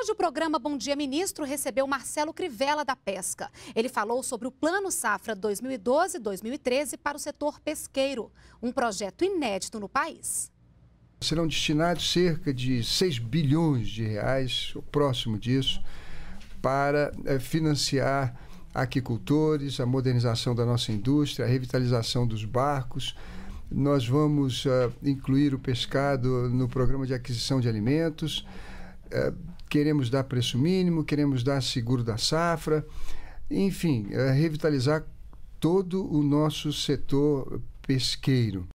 Hoje o programa Bom Dia Ministro recebeu Marcelo Crivella da Pesca. Ele falou sobre o Plano Safra 2012-2013 para o setor pesqueiro, um projeto inédito no país. Serão destinados cerca de 6 bilhões de reais, o próximo disso, para eh, financiar aquicultores, a modernização da nossa indústria, a revitalização dos barcos, nós vamos uh, incluir o pescado no programa de aquisição de alimentos, é, queremos dar preço mínimo, queremos dar seguro da safra, enfim, é, revitalizar todo o nosso setor pesqueiro.